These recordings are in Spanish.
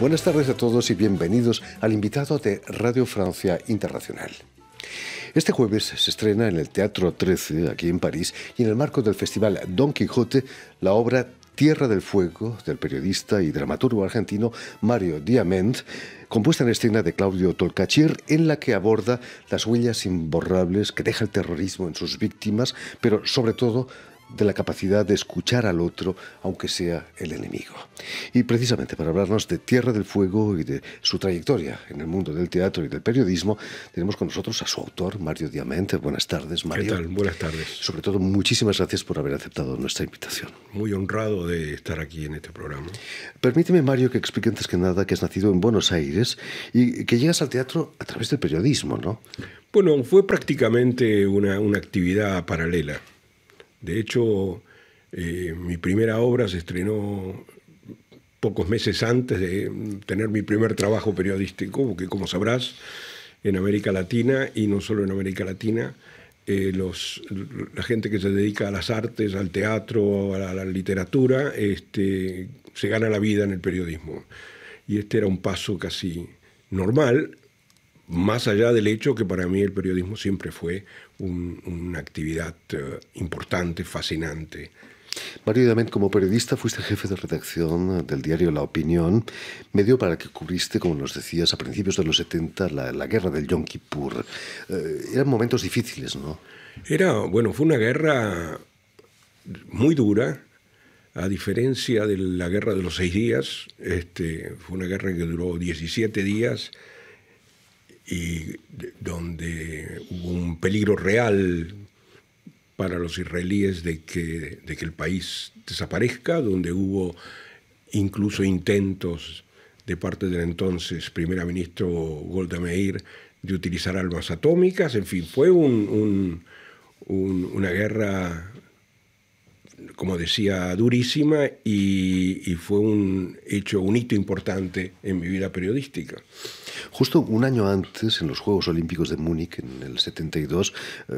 Buenas tardes a todos y bienvenidos al invitado de Radio Francia Internacional. Este jueves se estrena en el Teatro 13, aquí en París, y en el marco del festival Don Quijote, la obra Tierra del Fuego, del periodista y dramaturgo argentino Mario Diamant, compuesta en escena de Claudio Tolcachir, en la que aborda las huellas imborrables que deja el terrorismo en sus víctimas, pero sobre todo de la capacidad de escuchar al otro, aunque sea el enemigo. Y precisamente para hablarnos de Tierra del Fuego y de su trayectoria en el mundo del teatro y del periodismo, tenemos con nosotros a su autor, Mario Diamante. Buenas tardes, Mario. ¿Qué tal? Buenas tardes. Sobre todo, muchísimas gracias por haber aceptado nuestra invitación. Muy honrado de estar aquí en este programa. Permíteme, Mario, que explique antes que nada que has nacido en Buenos Aires y que llegas al teatro a través del periodismo, ¿no? Bueno, fue prácticamente una, una actividad paralela. De hecho, eh, mi primera obra se estrenó pocos meses antes de tener mi primer trabajo periodístico, porque como sabrás, en América Latina, y no solo en América Latina, eh, la gente que se dedica a las artes, al teatro, a la, literatura, este, se gana la vida en el periodismo. Y este era un paso casi normal, más allá del hecho que para mí el periodismo siempre fue una actividad eh, importante, fascinante. Mario como periodista fuiste jefe de redacción del diario La Opinión, medio para que cubriste, como nos decías, a principios de los 70, la, guerra del Yom Kippur. Eh, eran momentos difíciles, ¿no? Era, bueno, fue una guerra muy dura, a diferencia de la guerra de los seis días, este, fue una guerra que duró 17 días, y donde hubo un peligro real para los israelíes de que, de que el país desaparezca, donde hubo incluso intentos de parte del entonces primer ministro Golda Meir de utilizar armas atómicas, en fin, fue un, una guerra como decía, durísima y, fue un hecho, un hito importante en mi vida periodística. Justo un año antes, en los Juegos Olímpicos de Múnich, en el 72, eh,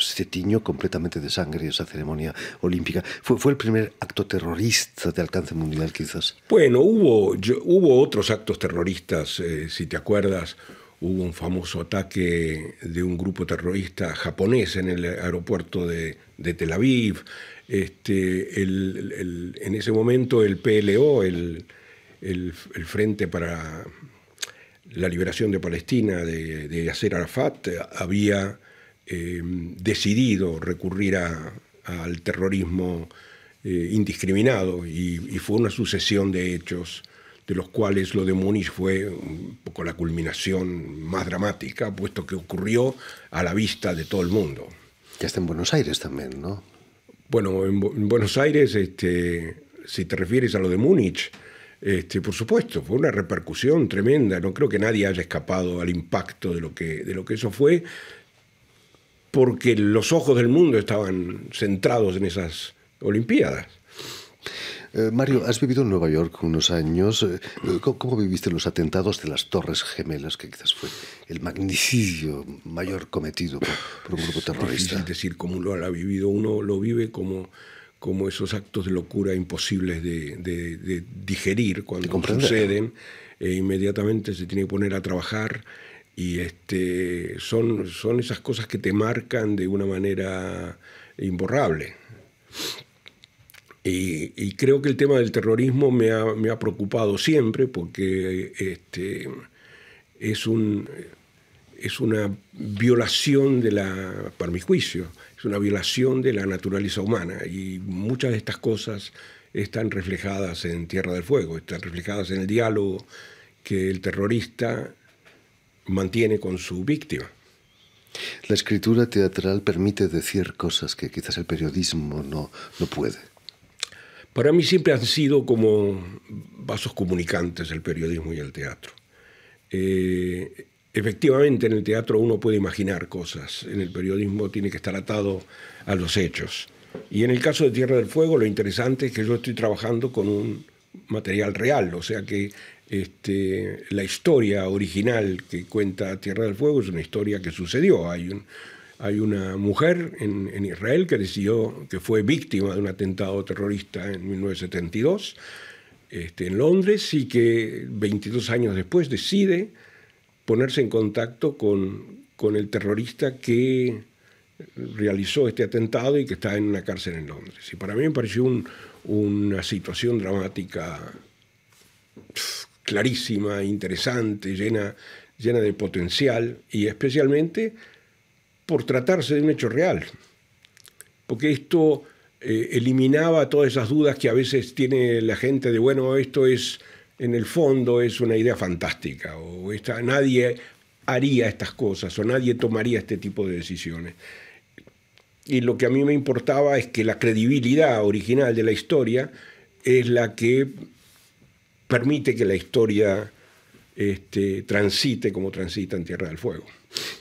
se tiñó completamente de sangre esa ceremonia olímpica. Fue, fue el primer acto terrorista de alcance mundial, quizás. Bueno, hubo, hubo otros actos terroristas, eh, si te acuerdas hubo un famoso ataque de un grupo terrorista japonés en el aeropuerto de, Tel Aviv. Este, en ese momento el PLO, el, el, Frente para la Liberación de Palestina de, de Yasser Arafat, había eh, decidido recurrir al terrorismo eh, indiscriminado y, y, fue una sucesión de hechos de los cuales lo de Múnich fue un poco la culminación más dramática, puesto que ocurrió a la vista de todo el mundo. Ya está en Buenos Aires también, ¿no? Bueno, en, Buenos Aires, este, si te refieres a lo de Múnich, este, por supuesto, fue una repercusión tremenda. No creo que nadie haya escapado al impacto de lo que, de lo que eso fue, porque los ojos del mundo estaban centrados en esas Olimpiadas. Eh, Mario, has vivido en Nueva York unos años. Eh, ¿cómo, viviste los atentados de las Torres Gemelas, que quizás fue el magnicidio mayor cometido por, un grupo terrorista? Es decir, cómo lo ha vivido uno, lo vive como como esos actos de locura imposibles de, digerir cuando suceden, e inmediatamente se tiene que poner a trabajar y este, son, son esas cosas que te marcan de una manera imborrable. Y, creo que el tema del terrorismo me ha, preocupado siempre porque este, es, una violación de la, para mi juicio, es una violación de la naturaleza humana y muchas de estas cosas están reflejadas en Tierra del Fuego, están reflejadas en el diálogo que el terrorista mantiene con su víctima. La escritura teatral permite decir cosas que quizás el periodismo no, no puede. Para mí siempre han sido como vasos comunicantes el periodismo y el teatro. Eh, efectivamente, en el teatro uno puede imaginar cosas, en el periodismo tiene que estar atado a los hechos. Y en el caso de Tierra del Fuego, lo interesante es que yo estoy trabajando con un material real, o sea que este, la historia original que cuenta Tierra del Fuego es una historia que sucedió. Hay un, hay una mujer en, Israel que decidió que fue víctima de un atentado terrorista en 1972 este, en Londres y que 22 años después decide ponerse en contacto con, el terrorista que realizó este atentado y que está en una cárcel en Londres. Y para mí me pareció una situación dramática clarísima, interesante, llena, llena de potencial y especialmente por tratarse de un hecho real, porque esto eh, eliminaba todas esas dudas que a veces tiene la gente de, bueno, esto es, en el fondo, es una idea fantástica, o esta, nadie haría estas cosas, o nadie tomaría este tipo de decisiones. Y lo que a mí me importaba es que la credibilidad original de la historia es la que permite que la historia este, transite como transita en Tierra del Fuego.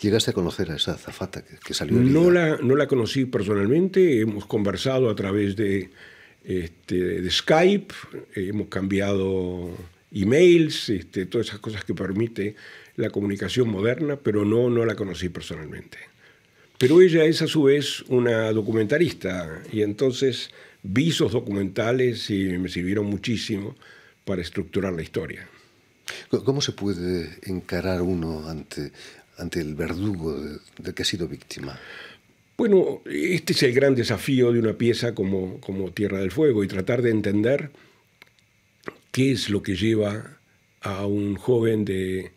¿Llegaste a conocer a esa azafata que, salió? No la, no la conocí personalmente, hemos conversado a través de, este, de Skype, hemos cambiado emails, este, todas esas cosas que permite la comunicación moderna, pero no, no la conocí personalmente. Pero ella es a su vez una documentarista y entonces vi esos documentales y me sirvieron muchísimo para estructurar la historia. ¿Cómo se puede encarar uno ante, ante el verdugo de que ha sido víctima? Bueno, este es el gran desafío de una pieza como, Tierra del Fuego y tratar de entender qué es lo que lleva a un joven de,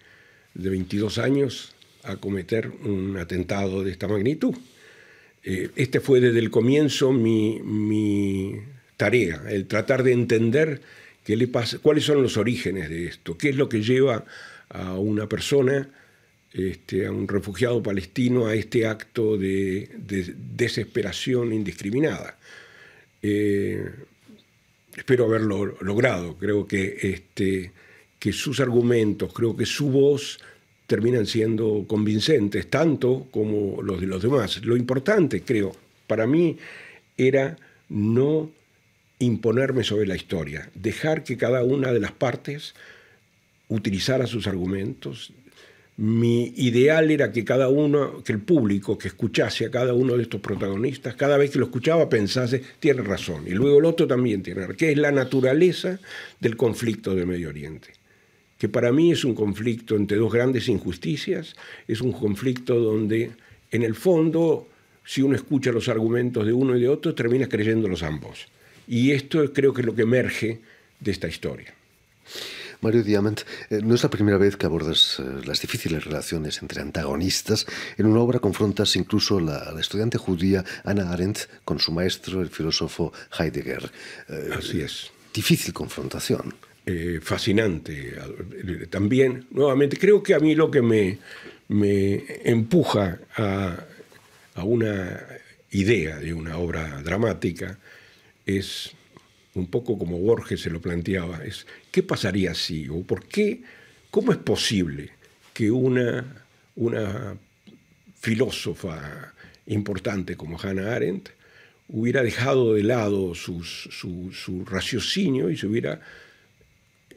de 22 años a cometer un atentado de esta magnitud. Eh, este fue desde el comienzo mi tarea, el tratar de entender le pasa? ¿Cuáles son los orígenes de esto? ¿Qué es lo que lleva a una persona, este, a un refugiado palestino, a este acto de, desesperación indiscriminada? Eh, espero haberlo logrado. Creo que, este, que sus argumentos, creo que su voz terminan siendo convincentes, tanto como los de los demás. Lo importante, creo, para mí era no imponerme sobre la historia, dejar que cada una de las partes utilizara sus argumentos. Mi ideal era que cada uno, que el público que escuchase a cada uno de estos protagonistas, cada vez que lo escuchaba pensase, tiene razón, y luego el otro también tiene, razón, que es la naturaleza del conflicto del Medio Oriente que para mí es un conflicto entre dos grandes injusticias, es un conflicto donde en el fondo, si uno escucha los argumentos de uno y de otro, termina creyéndolos ambos. Y esto creo que es lo que emerge de esta historia. Mario Diamant, eh, no es la primera vez que abordas eh, las difíciles relaciones entre antagonistas. En una obra confrontas incluso a la, estudiante judía Anna Arendt con su maestro, el filósofo Heidegger. Eh, Así es. Difícil confrontación. fascinante. También, nuevamente, creo que a mí lo que me, empuja a una idea de una obra dramática es un poco como Borges se lo planteaba, es ¿qué pasaría si o por qué, cómo es posible que una, una filósofa importante como Hannah Arendt hubiera dejado de lado sus, su, raciocinio y se hubiera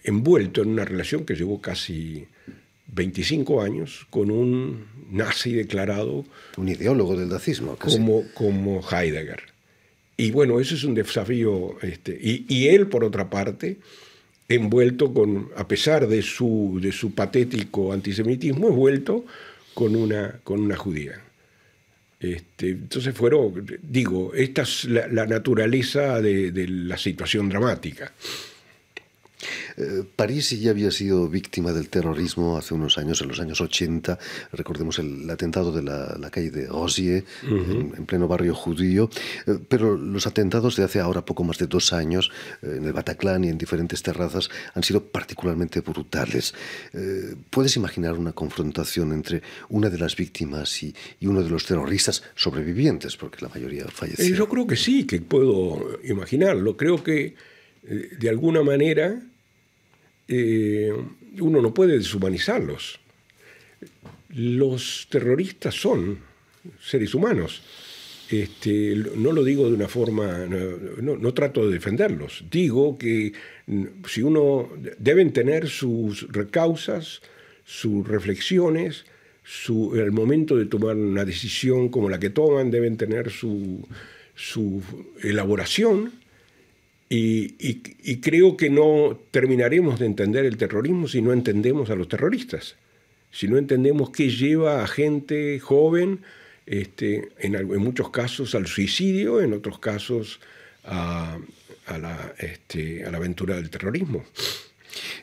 envuelto en una relación que llevó casi 25 años con un nazi declarado. Un ideólogo del nazismo. Como, como Heidegger. Y bueno, ese es un desafío. Este, y, él, por otra parte, envuelto con, a pesar de su, de su patético antisemitismo, envuelto con una, con una judía. Este, entonces fueron, digo, esta es la, naturaleza de la situación dramática. París ya había sido víctima del terrorismo hace unos años, en los años 80. Recordemos el, atentado de la, calle de Rosier, en, pleno barrio judío. Eh, pero los atentados de hace ahora poco más de dos años, eh, en el Bataclán y en diferentes terrazas, han sido particularmente brutales. Eh, ¿Puedes imaginar una confrontación entre una de las víctimas y, uno de los terroristas sobrevivientes? Porque la mayoría falleció. Yo creo que sí, que puedo imaginarlo. Creo que de alguna manera eh, uno no puede deshumanizarlos. Los terroristas son seres humanos. Este, no lo digo de una forma, no, trato de defenderlos, digo que mm, si uno deben tener sus recausas, sus reflexiones, su, el momento de tomar una decisión como la que toman, deben tener su, su elaboración y, creo que no terminaremos de entender el terrorismo si no entendemos a los terroristas, si no entendemos qué lleva a gente joven, este, en, muchos casos al suicidio, en otros casos este, a, la, aventura del terrorismo.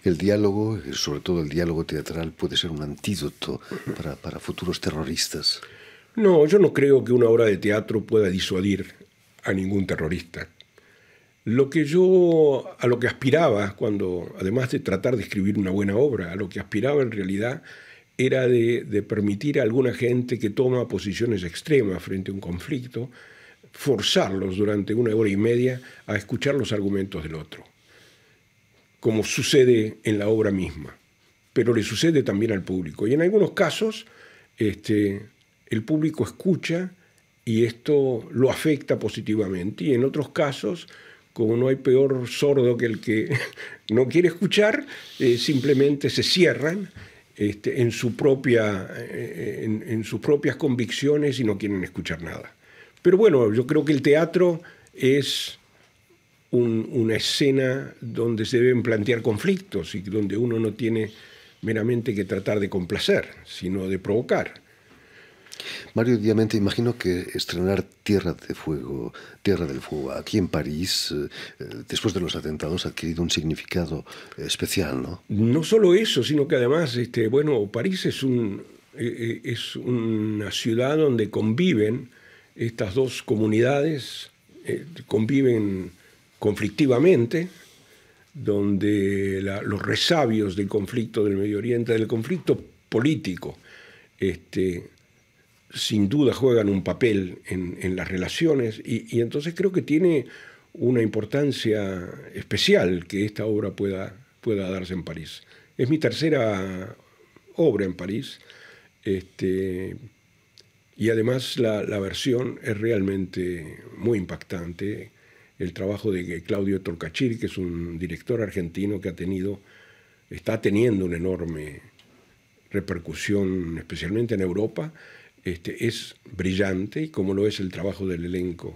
El diálogo, sobre todo el diálogo teatral, puede ser un antídoto para, para futuros terroristas. No, yo no creo que una obra de teatro pueda disuadir a ningún terrorista lo que yo, a lo que aspiraba, cuando, además de tratar de escribir una buena obra, a lo que aspiraba en realidad era de, permitir a alguna gente que toma posiciones extremas frente a un conflicto, forzarlos durante una hora y media a escuchar los argumentos del otro, como sucede en la obra misma, pero le sucede también al público. Y en algunos casos este, el público escucha y esto lo afecta positivamente, y en otros casos como no hay peor sordo que el que no quiere escuchar, eh, simplemente se cierran este, en, propia, eh, en, sus propias convicciones y no quieren escuchar nada. Pero bueno, yo creo que el teatro es una escena donde se deben plantear conflictos y donde uno no tiene meramente que tratar de complacer, sino de provocar. Mario Diamante, imagino que estrenar Tierra de Fuego, Tierra del Fuego, aquí en París, eh, eh, después de los atentados, ha adquirido un significado eh, especial, ¿no? No solo eso, sino que además, este, bueno, París es una ciudad donde conviven estas dos comunidades, conviven conflictivamente, donde los resabios del conflicto del Medio Oriente, del conflicto político, este, sin duda juegan un papel en, las relaciones y, entonces creo que tiene una importancia especial que esta obra pueda, pueda darse en París. Es mi tercera obra en París este, y además la, la versión es realmente muy impactante. El trabajo de Claudio Torcachir, que es un director argentino que ha tenido, está teniendo una enorme repercusión, especialmente en Europa, este, es brillante, como lo es el trabajo del elenco.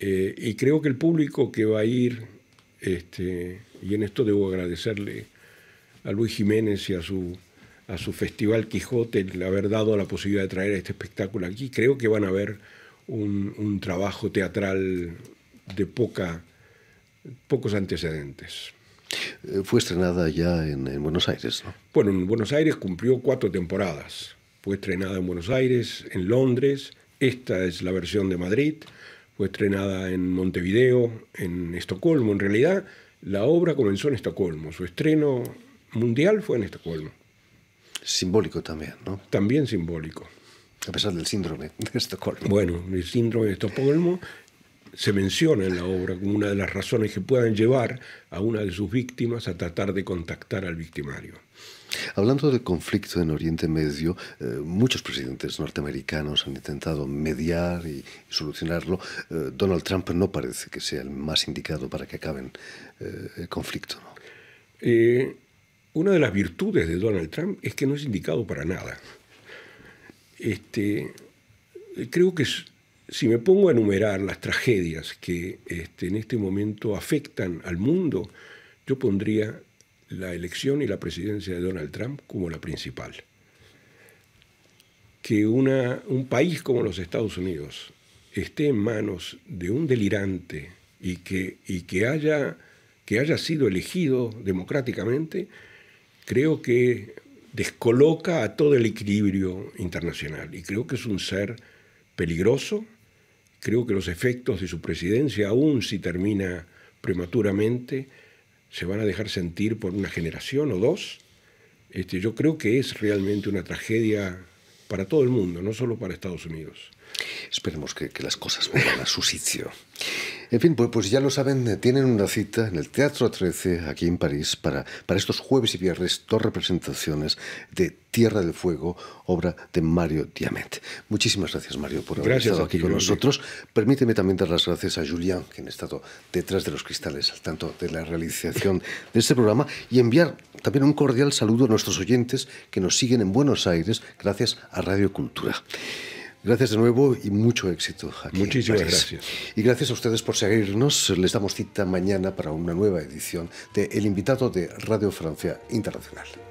Eh, y creo que el público que va a ir, este, y en esto debo agradecerle a Luis Jiménez y a su, a su Festival Quijote el haber dado la posibilidad de traer este espectáculo aquí, creo que van a ver un, trabajo teatral de poca, pocos antecedentes. Eh, fue estrenada ya en, en Buenos Aires, ¿no? Bueno, en Buenos Aires cumplió cuatro temporadas fue estrenada en Buenos Aires, en Londres, esta es la versión de Madrid, fue estrenada en Montevideo, en Estocolmo. En realidad, la obra comenzó en Estocolmo, su estreno mundial fue en Estocolmo. Simbólico también, ¿no? También simbólico. A pesar del síndrome de Estocolmo. Bueno, el síndrome de Estocolmo se menciona en la obra como una de las razones que puedan llevar a una de sus víctimas a tratar de contactar al victimario. Hablando del conflicto en Oriente Medio, eh, muchos presidentes norteamericanos han intentado mediar y, solucionarlo. Eh, Donald Trump no parece que sea el más indicado para que acaben eh, el conflicto. una de las virtudes de Donald Trump es que no es indicado para nada. Este, creo que si me pongo a enumerar las tragedias que este, en este momento afectan al mundo, yo pondría la elección y la presidencia de Donald Trump como la principal. Que un país como los Estados Unidos esté en manos de un delirante y que, y haya, que haya sido elegido democráticamente, creo que descoloca a todo el equilibrio internacional. Y creo que es un ser peligroso. Creo que los efectos de su presidencia, aún si termina prematuramente, se van a dejar sentir por una generación o dos, este, yo creo que es realmente una tragedia para todo el mundo, no solo para Estados Unidos. Esperemos que, que las cosas vuelvan a su sitio. En fin, pues, pues, ya lo saben, eh, tienen una cita en el Teatro 13, aquí en París, para, para estos jueves y viernes, dos representaciones de Tierra del Fuego, obra de Mario Diamante. Muchísimas gracias, Mario, por haber estado aquí con nosotros. Permíteme también dar las gracias a Julián, quien ha estado detrás de los cristales, al tanto de la realización de este programa, y enviar también un cordial saludo a nuestros oyentes que nos siguen en Buenos Aires, gracias a Radio Cultura. Gracias de nuevo y mucho éxito. Aquí Muchísimas gracias. Y gracias a ustedes por seguirnos. Les damos cita mañana para una nueva edición de El invitado de Radio Francia Internacional.